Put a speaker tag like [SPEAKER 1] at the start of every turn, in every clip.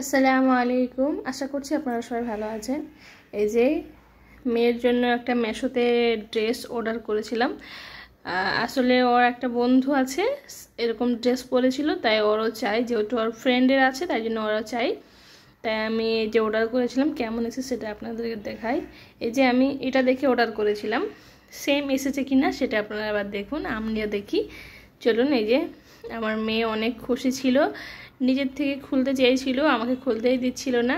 [SPEAKER 1] আসসালামু আলাইকুম আশা করছি আপনারা সবাই ভালো আছেন এই যে মেয়ের জন্য একটা মেশোতে ড্রেস অর্ডার করেছিলাম আসলে ওর একটা বন্ধু আছে এরকম ড্রেস পরেছিল তাই ওরও চাই যেহেতু ওর ফ্রেন্ডের আছে তাই জন্য ওরাও চাই তাই আমি যে অর্ডার করেছিলাম কেমন এসেছে সেটা আপনাদেরকে দেখাই এই যে আমি এটা দেখে অর্ডার করেছিলাম সেম এসেছে কিনা সেটা আপনারা আবার দেখুন আমিও দেখি চলুন এই যে আমার মেয়ে অনেক খুশি ছিল নিজের থেকে খুলতে চেয়েছিল আমাকে খুলতেই দিচ্ছিল না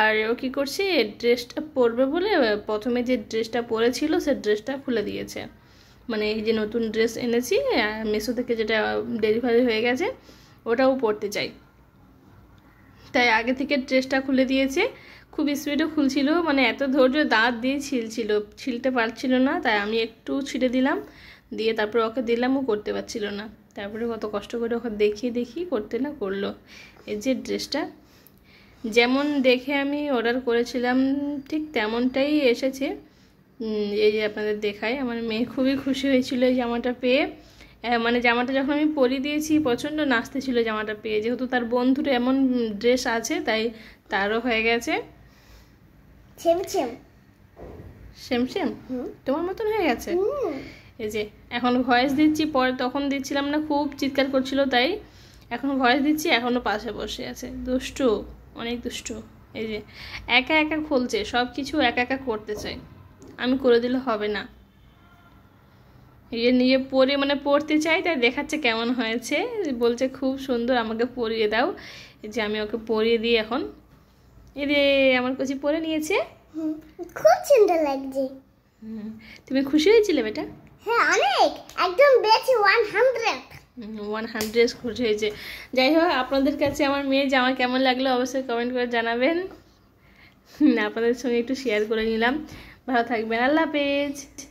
[SPEAKER 1] আর ও কী করছে ড্রেসটা পরবে বলে প্রথমে যে ড্রেসটা পরেছিল সে ড্রেসটা খুলে দিয়েছে মানে এই যে নতুন ড্রেস এনেছি মেসো থেকে যেটা ডেলিভারি হয়ে গেছে ওটাও পরতে চাই তাই আগে থেকে ড্রেসটা খুলে দিয়েছে খুব স্পিডও খুলছিল মানে এত ধৈর্য দাঁত দিয়ে ছিলছিল ছিলতে পারছিল না তাই আমি একটু ছিঁড়ে দিলাম দিয়ে তারপর ওকে দিলাম ও করতে পারছিল না তারপরে কত কষ্ট করে ওকে দেখিয়ে দেখিয়ে করতে না করলো এই যে ড্রেসটা যেমন দেখে আমি অর্ডার করেছিলাম ঠিক তেমনটাই এসেছে এই যে আপনাদের দেখায় আমার মেয়ে খুবই খুশি হয়েছিল এই জামাটা পেয়ে মানে জামাটা যখন আমি পরিয়ে দিয়েছি প্রচণ্ড ছিল জামাটা পেয়ে যেহেতু তার বন্ধুর এমন ড্রেস আছে তাই তারও হয়ে গেছে সেম সেম সেম সেম তোমার মতন হয়ে গেছে এই যে এখন ভয়েস দিচ্ছি পরে তখন দিচ্ছিলাম না খুব চিৎকার করছিল তাই এখন ভয়েস দিচ্ছি এখনও পাশে বসে আছে দুষ্টু অনেক দুষ্টু এই যে একা একা খুলছে সব কিছু একা একা করতে চাই আমি করে দিলে হবে না যে নিজে পরে মানে পড়তে চাই তাই দেখাচ্ছে কেমন হয়েছে বলছে খুব সুন্দর আমাকে পরিয়ে দাও যে আমি ওকে পরিয়ে দিই এখন রে আমার কচি পরে নিয়েছে খুব সুন্দর লাগছে তুমি খুশি হয়েছিলে বেটা হ্যাঁ অনেক একদম বেশি ওয়ান হান্ড্রেড ওয়ান হয়েছে যাই হোক আপনাদের কাছে আমার মেয়ে জামা কেমন লাগলো অবশ্যই কমেন্ট করে জানাবেন আপনাদের সঙ্গে একটু শেয়ার করে নিলাম ভালো থাকবেন আল্লাহ হাফেজ